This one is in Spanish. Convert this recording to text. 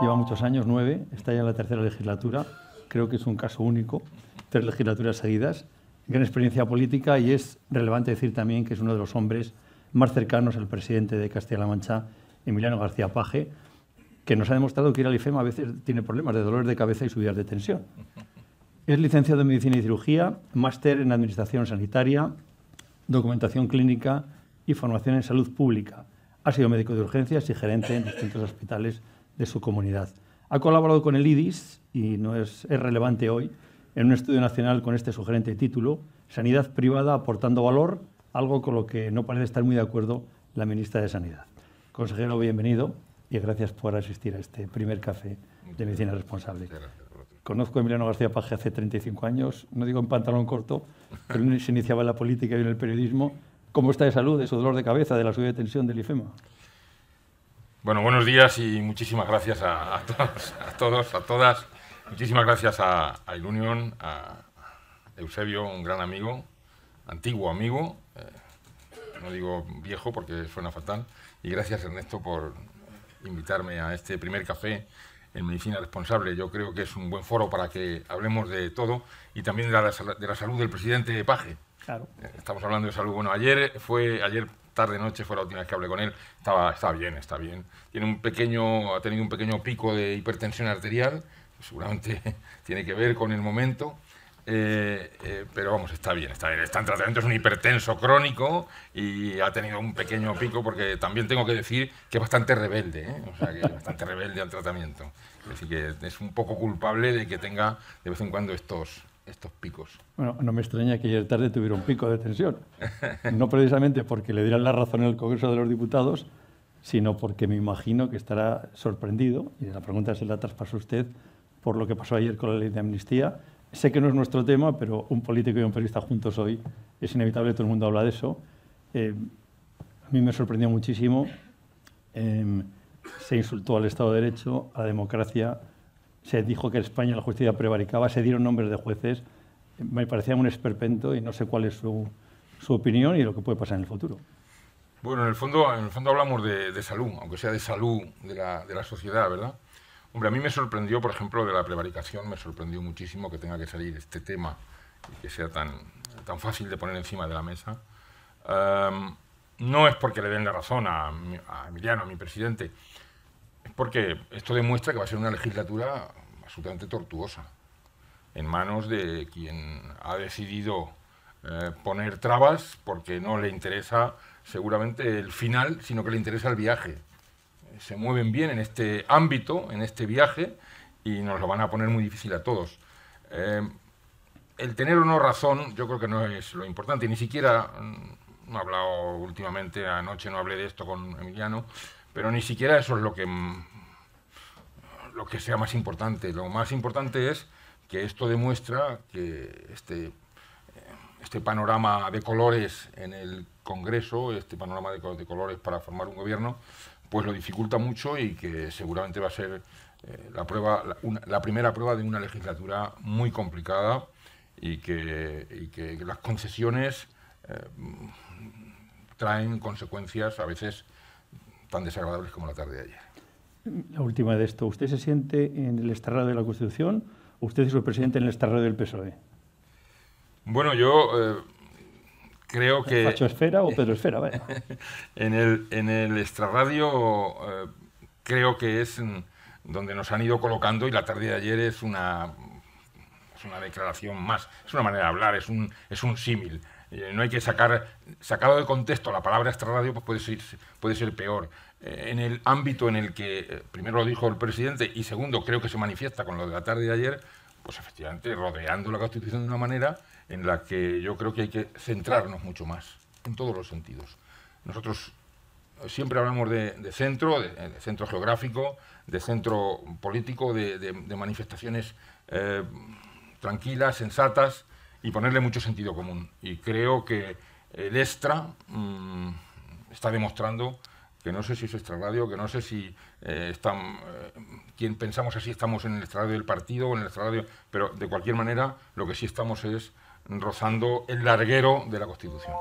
Lleva muchos años, nueve, está ya en la tercera legislatura, creo que es un caso único, tres legislaturas seguidas, gran experiencia política y es relevante decir también que es uno de los hombres más cercanos al presidente de Castilla-La Mancha, Emiliano García Paje, que nos ha demostrado que ir al IFEMA a veces tiene problemas de dolor de cabeza y subidas de tensión. Es licenciado en Medicina y Cirugía, máster en Administración Sanitaria, Documentación Clínica y Formación en Salud Pública. Ha sido médico de urgencias y gerente en distintos hospitales de su comunidad. Ha colaborado con el IDIS, y no es, relevante hoy, en un estudio nacional con este sugerente título, Sanidad privada aportando valor, algo con lo que no parece estar muy de acuerdo la ministra de Sanidad. Consejero, bienvenido y gracias por asistir a este primer café de medicina responsable. Conozco a Emiliano García Paje hace 35 años, no digo en pantalón corto, pero se iniciaba en la política y en el periodismo cómo está de salud, de su dolor de cabeza, de la subida de tensión del IFEMA. Bueno, buenos días y muchísimas gracias a, todos, a todas. Muchísimas gracias a, a Ilunion, a Eusebio, un gran amigo, antiguo amigo, eh, no digo viejo porque suena fatal, y gracias Ernesto por invitarme a este primer café en Medicina Responsable. Yo creo que es un buen foro para que hablemos de todo y también de la, de la salud del presidente Paje. Estamos hablando de salud. Bueno, ayer fue, ayer tarde noche fue la última vez que hablé con él. Estaba, está bien, está bien. Tiene un pequeño, ha tenido un pequeño pico de hipertensión arterial. Seguramente tiene que ver con el momento. Eh, eh, pero vamos, está bien, está bien. Está en tratamiento, es un hipertenso crónico y ha tenido un pequeño pico porque también tengo que decir que es bastante rebelde, ¿eh? o sea, que es bastante rebelde al tratamiento. decir, que es un poco culpable de que tenga de vez en cuando estos, estos picos. Bueno, no me extraña que ayer tarde tuviera un pico de tensión. No precisamente porque le dieran la razón en el Congreso de los Diputados, sino porque me imagino que estará sorprendido, y la pregunta se la traspasó usted, por lo que pasó ayer con la ley de amnistía. Sé que no es nuestro tema, pero un político y un periodista juntos hoy es inevitable, todo el mundo habla de eso. Eh, a mí me sorprendió muchísimo. Eh, se insultó al Estado de Derecho, a la democracia, se dijo que en España la justicia prevaricaba, se dieron nombres de jueces, me parecía un esperpento y no sé cuál es su, opinión y lo que puede pasar en el futuro. Bueno, en el fondo, en el fondo hablamos de, de salud, aunque sea de salud de la, sociedad, ¿verdad? Hombre, a mí me sorprendió, por ejemplo, de la prevaricación, me sorprendió muchísimo que tenga que salir este tema y que sea tan, tan fácil de poner encima de la mesa. Em, no es porque le den la razón a Emiliano, a mi presidente, es porque esto demuestra que va a ser una legislatura absolutamente tortuosa, en manos de quien ha decidido eh, poner trabas porque no le interesa seguramente el final, sino que le interesa el viaje. Se mueven bien en este ámbito, en este viaje, y nos lo van a poner muy difícil a todos. Eh, el tener o no razón, yo creo que no es lo importante, ni siquiera, mm, no he hablado últimamente, anoche no hablé de esto con Emiliano, pero ni siquiera eso es lo que, mm, lo que sea más importante. Lo más importante es que esto demuestra que este, eh, este panorama de colores en el Congreso, este panorama de, colores para formar un gobierno, pues lo dificulta mucho y que seguramente va a ser eh, la, prueba, la, primera prueba de una legislatura muy complicada y que, las concesiones eh, traen consecuencias a veces tan desagradables como la tarde de ayer. La última de esto. ¿Usted se siente en el estarrado de la Constitución? O ¿Usted es el presidente en el estarrado del PSOE? Bueno, yo eh, creo que... ¿Facho Esfera o Pedro Esfera? en, el, en el extrarradio eh, creo que es donde nos han ido colocando y la tarde de ayer es una, es una declaración más, es una manera de hablar, es un, es un símil no hay que sacar, sacado de contexto la palabra extrarradio, pues puede ser, puede ser peor. Eh, en el ámbito en el que, eh, primero lo dijo el presidente, y segundo, creo que se manifiesta con lo de la tarde de ayer, pues efectivamente rodeando la Constitución de una manera en la que yo creo que hay que centrarnos mucho más, en todos los sentidos. Nosotros siempre hablamos de, centro, eh, de, centro geográfico, de centro político, de, manifestaciones tranquilas, sensatas, y ponerle mucho sentido común. Y creo que el extra mm, está demostrando que no sé si es radio que no sé si eh, están, eh, quien pensamos así estamos en el extrarradio del partido o en el radio pero de cualquier manera lo que sí estamos es rozando el larguero de la Constitución.